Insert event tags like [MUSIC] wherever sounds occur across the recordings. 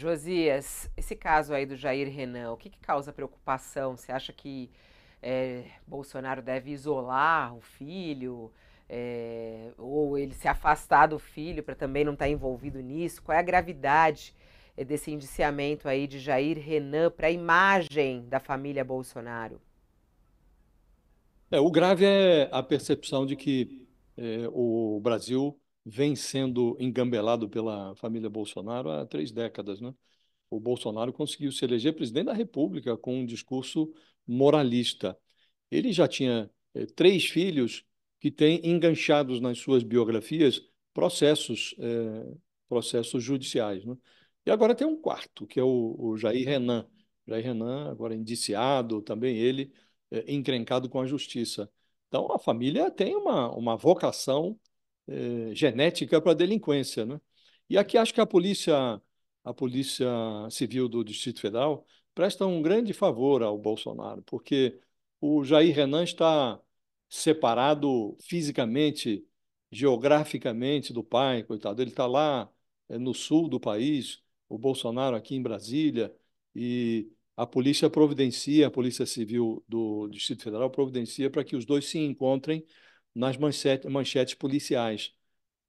Josias, esse caso aí do Jair Renan, o que, que causa preocupação? Você acha que é, Bolsonaro deve isolar o filho? É, ou ele se afastar do filho para também não estar tá envolvido nisso? Qual é a gravidade eh, desse indiciamento aí de Jair Renan para a imagem da família Bolsonaro? É, o grave é a percepção de que é, o Brasil vem sendo engambelado pela família Bolsonaro há três décadas. Né? O Bolsonaro conseguiu se eleger presidente da República com um discurso moralista. Ele já tinha eh, três filhos que têm enganchados nas suas biografias processos, eh, processos judiciais. Né? E agora tem um quarto, que é o, o Jair Renan. Jair Renan, agora indiciado, também ele eh, encrencado com a justiça. Então, a família tem uma, uma vocação eh, genética para a delinquência. Né? E aqui acho que a polícia, a polícia Civil do Distrito Federal presta um grande favor ao Bolsonaro, porque o Jair Renan está separado fisicamente, geograficamente do pai, coitado. Ele está lá eh, no sul do país, o Bolsonaro aqui em Brasília, e a polícia providencia, a Polícia Civil do Distrito Federal providencia para que os dois se encontrem nas manchete, manchetes policiais.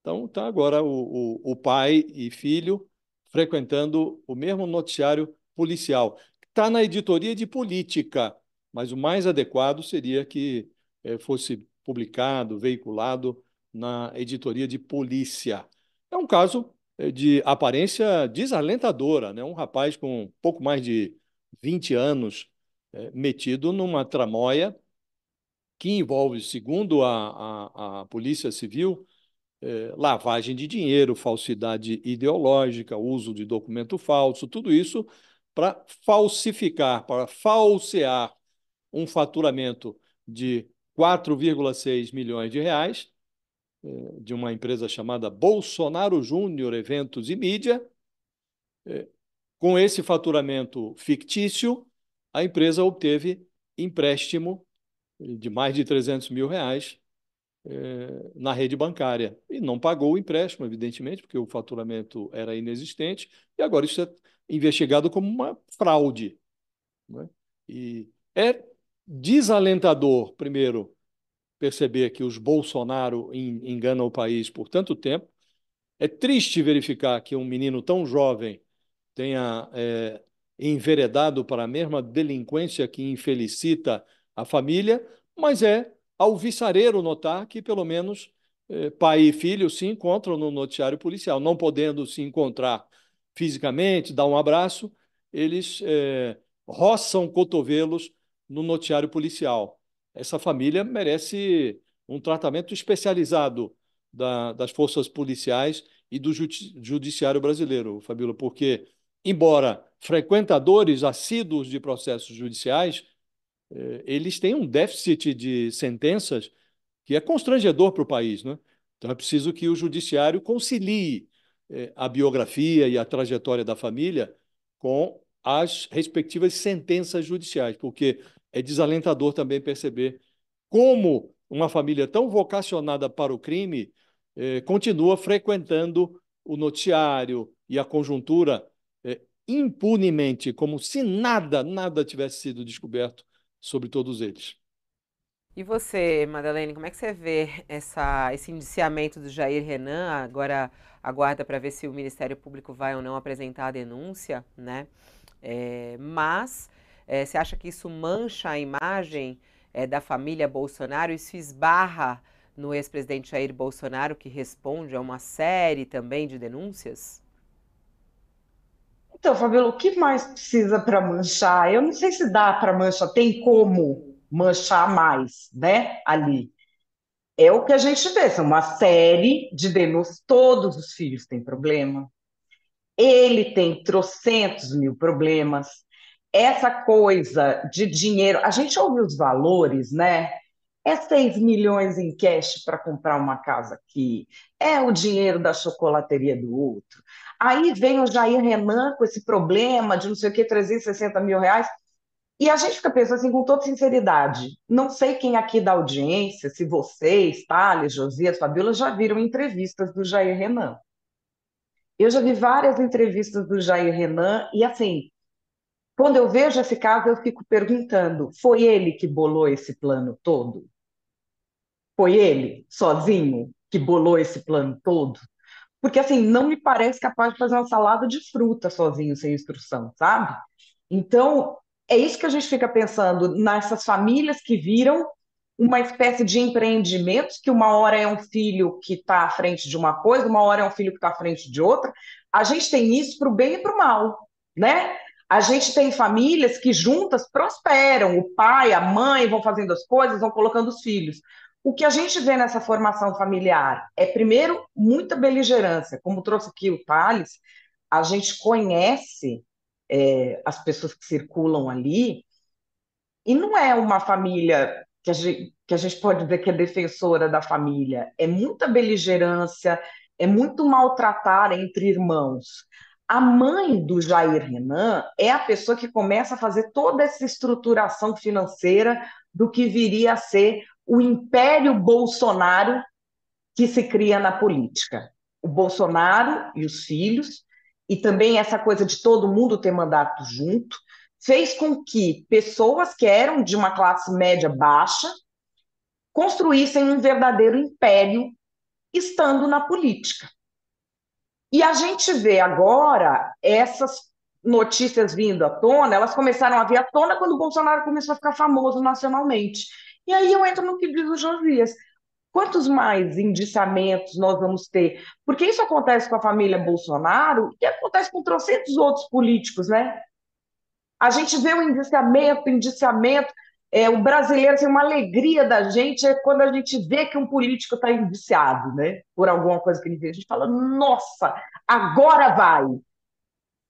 Então, está agora o, o, o pai e filho frequentando o mesmo noticiário policial. Está na editoria de política, mas o mais adequado seria que eh, fosse publicado, veiculado na editoria de polícia. É um caso eh, de aparência desalentadora, né? um rapaz com pouco mais de 20 anos eh, metido numa tramóia que envolve, segundo a, a, a Polícia Civil, é, lavagem de dinheiro, falsidade ideológica, uso de documento falso, tudo isso para falsificar, para falsear um faturamento de 4,6 milhões de reais é, de uma empresa chamada Bolsonaro Júnior Eventos e Mídia. É, com esse faturamento fictício, a empresa obteve empréstimo de mais de 300 mil reais é, na rede bancária. E não pagou o empréstimo, evidentemente, porque o faturamento era inexistente, e agora isso é investigado como uma fraude. Né? E é desalentador, primeiro, perceber que os Bolsonaro enganam o país por tanto tempo. É triste verificar que um menino tão jovem tenha é, enveredado para a mesma delinquência que infelicita a família, mas é alviçareiro notar que, pelo menos, eh, pai e filho se encontram no noticiário policial. Não podendo se encontrar fisicamente, dar um abraço, eles eh, roçam cotovelos no noticiário policial. Essa família merece um tratamento especializado da, das forças policiais e do judiciário brasileiro, Fabíola, porque, embora frequentadores assíduos de processos judiciais, é, eles têm um déficit de sentenças que é constrangedor para o país. Né? Então é preciso que o judiciário concilie é, a biografia e a trajetória da família com as respectivas sentenças judiciais, porque é desalentador também perceber como uma família tão vocacionada para o crime eh, continua frequentando o noticiário e a conjuntura eh, impunemente, como se nada, nada tivesse sido descoberto sobre todos eles. E você, Madalene, como é que você vê essa, esse indiciamento do Jair Renan? Agora aguarda para ver se o Ministério Público vai ou não apresentar a denúncia, né? É, mas é, você acha que isso mancha a imagem é, da família Bolsonaro? Isso esbarra no ex-presidente Jair Bolsonaro, que responde a uma série também de denúncias? Então, Fabiola, o que mais precisa para manchar? Eu não sei se dá para manchar, tem como manchar mais, né? Ali. É o que a gente vê, são uma série de denúncias. Todos os filhos têm problema. Ele tem trocentos mil problemas. Essa coisa de dinheiro, a gente ouve os valores, né? É 6 milhões em cash para comprar uma casa aqui. É o dinheiro da chocolateria do outro. Aí vem o Jair Renan com esse problema de não sei o que, 360 mil reais. E a gente fica pensando assim, com toda sinceridade, não sei quem aqui da audiência, se vocês, Thales, Josias, Fabiola, já viram entrevistas do Jair Renan. Eu já vi várias entrevistas do Jair Renan e, assim, quando eu vejo esse caso, eu fico perguntando: foi ele que bolou esse plano todo? Foi ele, sozinho, que bolou esse plano todo? Porque, assim, não me parece capaz de fazer uma salada de fruta sozinho, sem instrução, sabe? Então, é isso que a gente fica pensando nessas famílias que viram uma espécie de empreendimentos, que uma hora é um filho que está à frente de uma coisa, uma hora é um filho que está à frente de outra. A gente tem isso para o bem e para o mal, né? A gente tem famílias que juntas prosperam, o pai, a mãe vão fazendo as coisas, vão colocando os filhos. O que a gente vê nessa formação familiar é, primeiro, muita beligerância. Como trouxe aqui o Thales, a gente conhece é, as pessoas que circulam ali, e não é uma família que a, gente, que a gente pode dizer que é defensora da família, é muita beligerância, é muito maltratar entre irmãos. A mãe do Jair Renan é a pessoa que começa a fazer toda essa estruturação financeira do que viria a ser o império Bolsonaro que se cria na política. O Bolsonaro e os filhos, e também essa coisa de todo mundo ter mandato junto, fez com que pessoas que eram de uma classe média baixa construíssem um verdadeiro império estando na política. E a gente vê agora essas notícias vindo à tona, elas começaram a vir à tona quando o Bolsonaro começou a ficar famoso nacionalmente. E aí eu entro no que diz o Josias. Quantos mais indiciamentos nós vamos ter? Porque isso acontece com a família Bolsonaro e acontece com trocentos outros políticos, né? A gente vê o indiciamento, indiciamento, é, o brasileiro tem assim, uma alegria da gente é quando a gente vê que um político está indiciado, né? Por alguma coisa que ele fez. A gente fala, nossa, agora vai.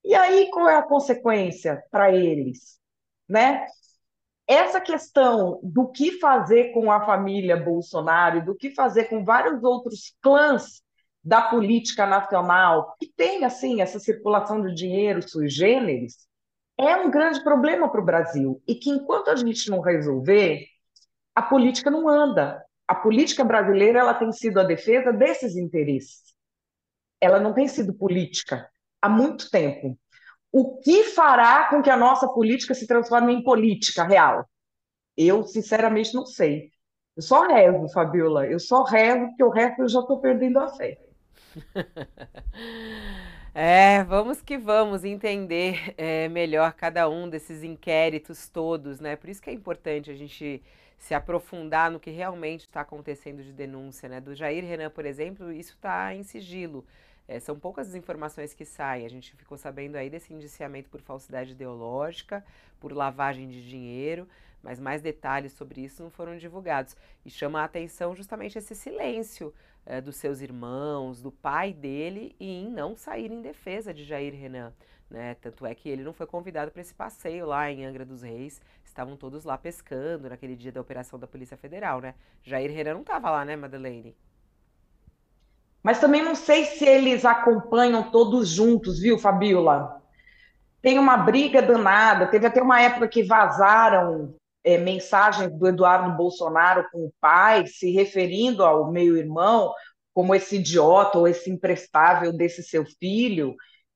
E aí, qual é a consequência para eles? Né? Essa questão do que fazer com a família Bolsonaro, do que fazer com vários outros clãs da política nacional, que tem assim essa circulação de dinheiro sui generis, é um grande problema para o Brasil e que enquanto a gente não resolver, a política não anda. A política brasileira ela tem sido a defesa desses interesses. Ela não tem sido política há muito tempo. O que fará com que a nossa política se transforme em política real? Eu, sinceramente, não sei. Eu só rezo, Fabiola. Eu só rezo, porque o resto eu já estou perdendo a fé. [LAUGHS] É, vamos que vamos entender é, melhor cada um desses inquéritos todos, né? Por isso que é importante a gente se aprofundar no que realmente está acontecendo de denúncia, né? Do Jair Renan, por exemplo, isso está em sigilo. É, são poucas as informações que saem. A gente ficou sabendo aí desse indiciamento por falsidade ideológica, por lavagem de dinheiro, mas mais detalhes sobre isso não foram divulgados. E chama a atenção justamente esse silêncio é, dos seus irmãos, do pai dele, em não sair em defesa de Jair Renan. Né? Tanto é que ele não foi convidado para esse passeio lá em Angra dos Reis, estavam todos lá pescando naquele dia da operação da Polícia Federal, né? Jair Renan não estava lá, né, Madeleine? Mas também não sei se eles acompanham todos juntos, viu, Fabiola? Tem uma briga danada, teve até uma época que vazaram é, mensagens do Eduardo Bolsonaro com o pai, se referindo ao meio-irmão como esse idiota ou esse imprestável desse seu filho,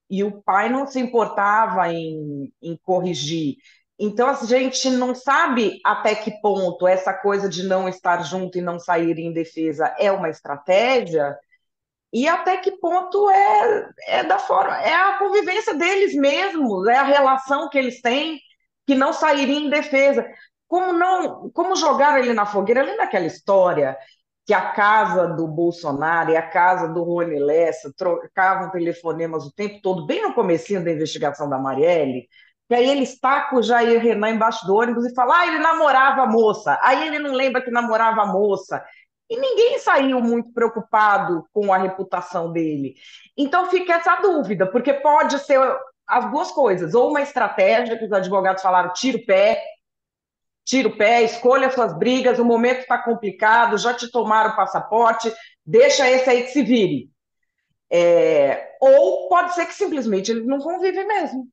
e o pai não se importava em, em corrigir. Então a assim, gente não sabe até que ponto essa coisa de não estar junto e não sair em defesa é uma estratégia e até que ponto é, é da forma é a convivência deles mesmos, é a relação que eles têm que não sairia em defesa como não, como jogar ele na fogueira, além daquela história que a casa do Bolsonaro e a casa do Rony Lessa trocavam telefonemas o tempo todo, bem no comecinho da investigação da Marielle, que aí ele está com o Jair Renan embaixo do ônibus e fala, ah, ele namorava a moça, aí ele não lembra que namorava a moça, e ninguém saiu muito preocupado com a reputação dele. Então fica essa dúvida, porque pode ser as duas coisas, ou uma estratégia que os advogados falaram, tira o pé, tira o pé, escolha suas brigas, o momento está complicado, já te tomaram o passaporte, deixa esse aí que se vire. É, ou pode ser que simplesmente eles não convivem mesmo.